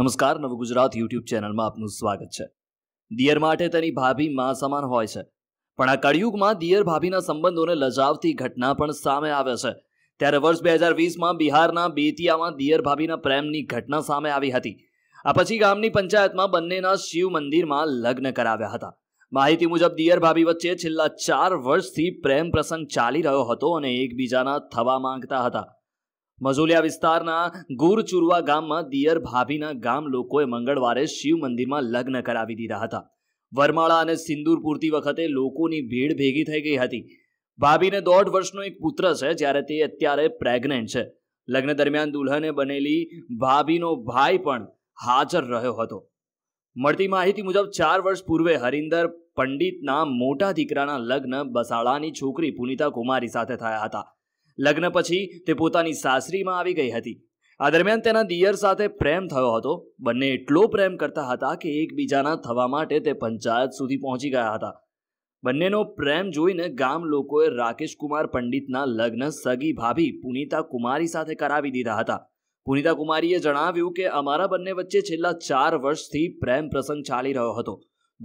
નમસ્કાર ગુજરાત યુટ્યુબ ચેનલમાં આપનું સ્વાગત છે દિયર માટે તેની ભાભી માં સમાન હોય છે પણ આ કળિયુગમાં દિયર ભાભીના સંબંધોને લજાવતી ઘટના પણ સામે આવે છે ત્યારે વર્ષ બે હજાર વીસમાં બિહારના બેતિયામાં દિયર ભાભીના પ્રેમની ઘટના સામે આવી હતી આ પછી ગામની પંચાયતમાં બંનેના શિવ મંદિરમાં લગ્ન કરાવ્યા હતા માહિતી મુજબ દિયર ભાભી વચ્ચે છેલ્લા ચાર વર્ષથી પ્રેમ પ્રસંગ ચાલી રહ્યો હતો અને એકબીજાના થવા માંગતા હતા મઝોલિયા વિસ્તારના ગુરચુરવા ગામમાં દિયર ભાભીના ગામ લોકોએ મંગળવારે શિવ મંદિરમાં લગ્ન કરાવી દીધા હતા વરમાળા અને સિંદૂર પૂરતી વખતે લોકોની ભીડ ભેગી થઈ ગઈ હતી ભાભીને દોઢ વર્ષનો એક પુત્ર છે જ્યારે તે અત્યારે પ્રેગ્નેન્ટ છે લગ્ન દરમિયાન દુલ્હને બનેલી ભાભીનો ભાઈ પણ હાજર રહ્યો હતો મળતી માહિતી મુજબ ચાર વર્ષ પૂર્વે હરિન્દર પંડિતના મોટા દીકરાના લગ્ન બસાળાની છોકરી પુનિતા કુમારી સાથે થયા હતા લગ્ન પછી તે પોતાની સાસરીમાં આવી ગઈ હતી આ દરમિયાન તેના દિયર સાથે પ્રેમ થયો હતો બંને એટલો પ્રેમ કરતા હતા કે એકબીજાના થવા માટે તે પંચાયત સુધી પહોંચી ગયા હતા બંનેનો પ્રેમ જોઈને ગામ લોકોએ રાકેશ કુમાર પંડિતના લગ્ન સગી ભાભી પુનિતા કુમારી સાથે કરાવી દીધા હતા પુનિતા કુમારીએ જણાવ્યું કે અમારા બંને વચ્ચે છેલ્લા ચાર વર્ષથી પ્રેમ પ્રસંગ ચાલી રહ્યો હતો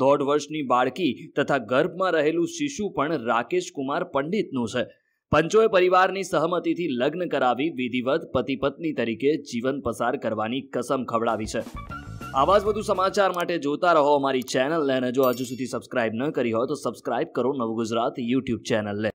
દોઢ વર્ષની બાળકી તથા ગર્ભમાં રહેલું શિશુ પણ રાકેશ કુમાર પંડિતનું છે પંચોએ પરિવારની સહમતિથી લગ્ન કરાવી વિધિવત પતિ પત્ની તરીકે જીવન પસાર કરવાની કસમ ખવડાવી છે આવા જ વધુ સમાચાર માટે જોતા રહો અમારી ચેનલને અને જો હજુ સુધી સબસ્ક્રાઇબ ન કરી હોય તો સબસ્ક્રાઇબ કરો નવું ગુજરાત યુટ્યુબ ચેનલને